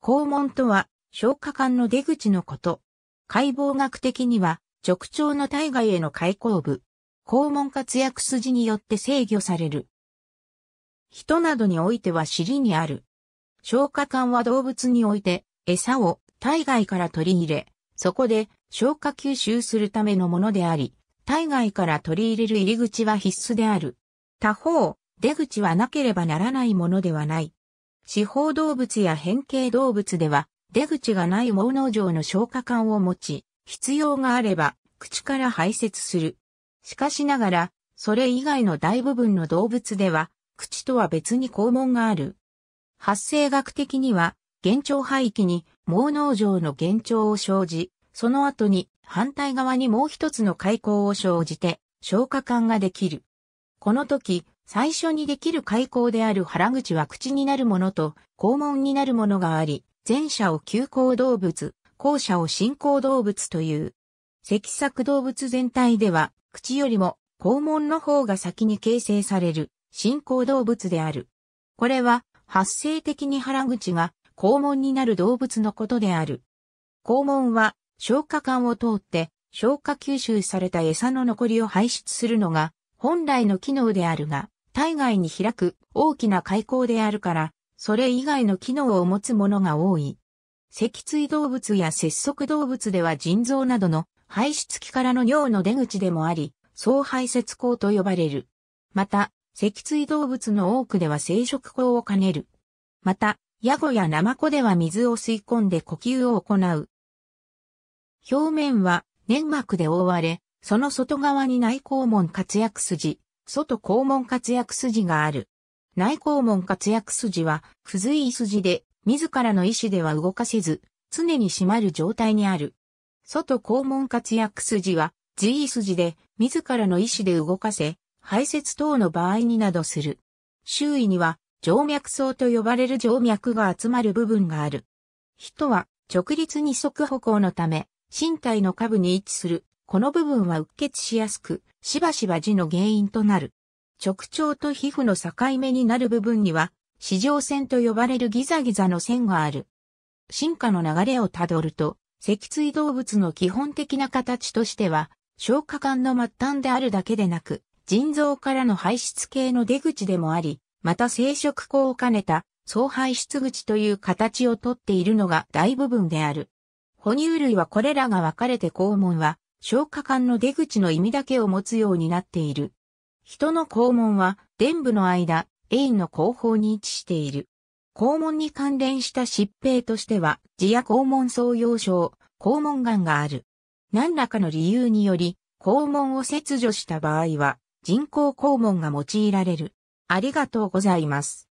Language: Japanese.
肛門とは、消化管の出口のこと。解剖学的には、直腸の体外への開口部、肛門活躍筋によって制御される。人などにおいては尻にある。消化管は動物において、餌を体外から取り入れ、そこで消化吸収するためのものであり、体外から取り入れる入り口は必須である。他方、出口はなければならないものではない。四方動物や変形動物では、出口がない毛農場の消化管を持ち、必要があれば、口から排泄する。しかしながら、それ以外の大部分の動物では、口とは別に肛門がある。発生学的には、幻聴廃棄に毛農場の幻聴を生じ、その後に反対側にもう一つの開口を生じて消化管ができる。この時、最初にできる開口である原口は口になるものと肛門になるものがあり、前者を急行動物、後者を進行動物という。脊索動物全体では、口よりも肛門の方が先に形成される進行動物である。これは発生的に原口が肛門になる動物のことである。肛門は消化管を通って消化吸収された餌の残りを排出するのが本来の機能であるが、体外に開く大きな開口であるから、それ以外の機能を持つものが多い。脊椎動物や節足動物では腎臓などの排出器からの尿の出口でもあり、総排泄口と呼ばれる。また、脊椎動物の多くでは生殖口を兼ねる。また、ヤゴやナマコでは水を吸い込んで呼吸を行う。表面は粘膜で覆われ、その外側に内肛門活躍筋、外肛門活躍筋がある。内肛門活躍筋は、不随意筋で、自らの意思では動かせず、常に締まる状態にある。外肛門活躍筋は、随意筋で、自らの意思で動かせ、排泄等の場合になどする。周囲には、静脈層と呼ばれる静脈が集まる部分がある。人は、直立二足歩行のため、身体の下部に位置するこの部分はうっ血しやすく、しばしば痔の原因となる。直腸と皮膚の境目になる部分には、四条線と呼ばれるギザギザの線がある。進化の流れをたどると、脊椎動物の基本的な形としては、消化管の末端であるだけでなく、腎臓からの排出系の出口でもあり、また生殖口を兼ねた総排出口という形をとっているのが大部分である。哺乳類はこれらが分かれて肛門は消化管の出口の意味だけを持つようになっている。人の肛門は、伝部の間、エの後方に位置している。肛門に関連した疾病としては、痔や肛門創葉症、肛門癌がある。何らかの理由により、肛門を切除した場合は、人工肛門が用いられる。ありがとうございます。